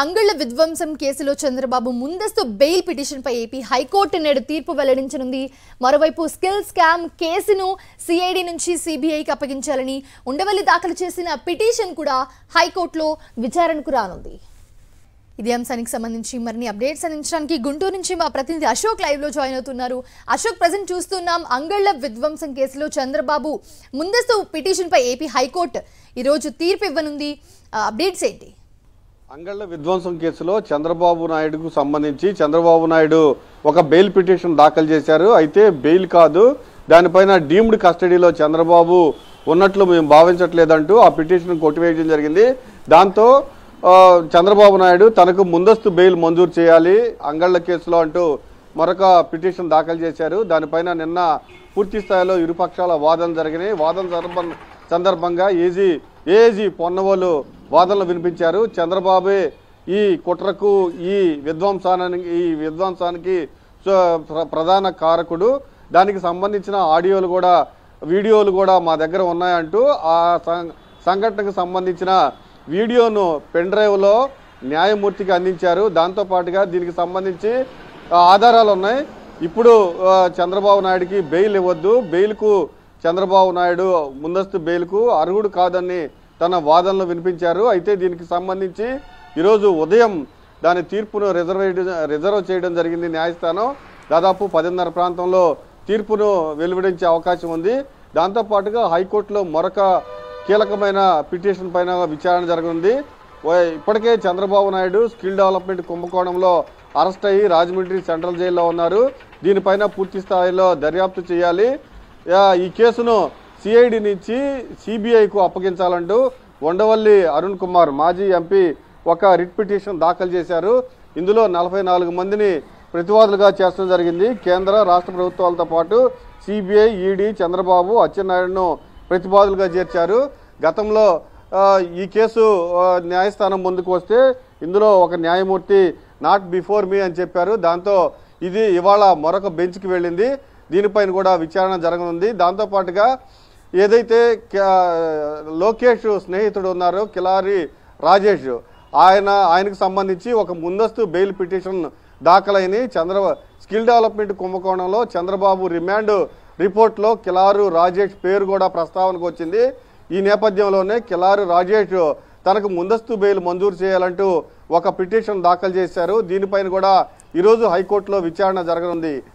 అంగళ్ల విధ్వంసం కేసులో చంద్రబాబు ముందస్తు బెయిల్ పిటిషన్పై ఏపీ హైకోర్టు నేడు తీర్పు వెల్లడించనుంది మరోవైపు స్కిల్ స్కామ్ కేసును సిఐడి నుంచి సిబిఐకి అప్పగించాలని ఉండవల్లి దాఖలు చేసిన పిటిషన్ కూడా హైకోర్టులో విచారణకు రానుంది ఇదే అంశానికి సంబంధించి మరిన్ని అప్డేట్స్ అందించడానికి గుంటూరు నుంచి మా ప్రతినిధి అశోక్ లైవ్లో జాయిన్ అవుతున్నారు అశోక్ ప్రజెంట్ చూస్తున్నాం అంగళ్ల విధ్వంసం కేసులో చంద్రబాబు ముందస్తు పిటిషన్పై ఏపీ హైకోర్టు ఈరోజు తీర్పు ఇవ్వనుంది అప్డేట్స్ ఏంటి అంగళ్ళ విధ్వంసం కేసులో చంద్రబాబు నాయుడుకు సంబంధించి చంద్రబాబు నాయుడు ఒక బెయిల్ పిటిషన్ దాఖలు చేశారు అయితే బెయిల్ కాదు దానిపైన డీమ్డ్ కస్టడీలో చంద్రబాబు ఉన్నట్లు మేము భావించట్లేదంటూ ఆ పిటిషన్ కొట్టివేయడం జరిగింది దాంతో చంద్రబాబు నాయుడు తనకు ముందస్తు బెయిల్ మంజూరు చేయాలి అంగళ్ళ కేసులో అంటూ మరొక పిటిషన్ దాఖలు చేశారు దానిపైన నిన్న పూర్తి స్థాయిలో ఇరుపక్షాల వాదన జరిగినాయి వాదన సందర్భంగా ఏజీ ఏజీ పొన్నవోలు వాదనలు వినిపించారు చంద్రబాబే ఈ కుట్రకు ఈ విధ్వంసానికి ఈ విధ్వంసానికి ప్రధాన కారకుడు దానికి సంబంధించిన ఆడియోలు కూడా వీడియోలు కూడా మా దగ్గర ఉన్నాయంటూ ఆ సంఘటనకు సంబంధించిన వీడియోను పెన్డ్రైవ్లో న్యాయమూర్తికి అందించారు దాంతోపాటుగా దీనికి సంబంధించి ఆధారాలు ఉన్నాయి ఇప్పుడు చంద్రబాబు నాయుడికి బెయిల్ ఇవ్వద్దు బెయిల్కు చంద్రబాబు నాయుడు ముందస్తు బెయిల్కు అర్హుడు కాదని తన వాదనలు వినిపించారు అయితే దీనికి సంబంధించి ఈరోజు ఉదయం దాని తీర్పును రిజర్వ్ రిజర్వ్ చేయడం జరిగింది న్యాయస్థానం దాదాపు పదిన్నర ప్రాంతంలో తీర్పును వెలువడించే అవకాశం ఉంది దాంతోపాటుగా హైకోర్టులో మరొక కీలకమైన పిటిషన్ పైన విచారణ జరగనుంది ఇప్పటికే చంద్రబాబు నాయుడు స్కిల్ డెవలప్మెంట్ కుంభకోణంలో అరెస్ట్ అయ్యి రాజమండ్రి సెంట్రల్ జైల్లో ఉన్నారు దీనిపైన పూర్తి స్థాయిలో దర్యాప్తు చేయాలి ఈ కేసును సిఐడి నుంచి సిబిఐకు అప్పగించాలంటూ ఉండవల్లి అరుణ్ కుమార్ మాజీ ఎంపీ ఒక రిట్ పిటిషన్ దాఖలు చేశారు ఇందులో నలభై మందిని ప్రతివాదులుగా చేర్చడం జరిగింది కేంద్ర రాష్ట్ర ప్రభుత్వాలతో పాటు సిబిఐ ఈడీ చంద్రబాబు అచ్చెన్నాయుడును ప్రతిపాదులుగా చేర్చారు గతంలో ఈ కేసు న్యాయస్థానం ముందుకు వస్తే ఇందులో ఒక న్యాయమూర్తి నాట్ బిఫోర్ మీ అని చెప్పారు దాంతో ఇది ఇవాళ మరొక బెంచ్కి వెళ్ళింది దీనిపైన కూడా విచారణ జరగనుంది దాంతోపాటుగా ఏదైతే లోకేష్ స్నేహితుడు ఉన్నారో కిలారి రాజేష్ ఆయన ఆయనకు సంబంధించి ఒక ముందస్తు బెయిల్ పిటిషన్ దాఖలైన చంద్ర స్కిల్ డెవలప్మెంట్ కుంభకోణంలో చంద్రబాబు రిమాండ్ రిపోర్ట్లో కిలారు రాజేష్ పేరు కూడా ప్రస్తావనకు వచ్చింది ఈ నేపథ్యంలోనే కిలారు రాజేష్ తనకు ముందస్తు బెయిల్ మంజూరు చేయాలంటూ ఒక పిటిషన్ దాఖలు చేశారు దీనిపైన కూడా ఈరోజు హైకోర్టులో విచారణ జరగనుంది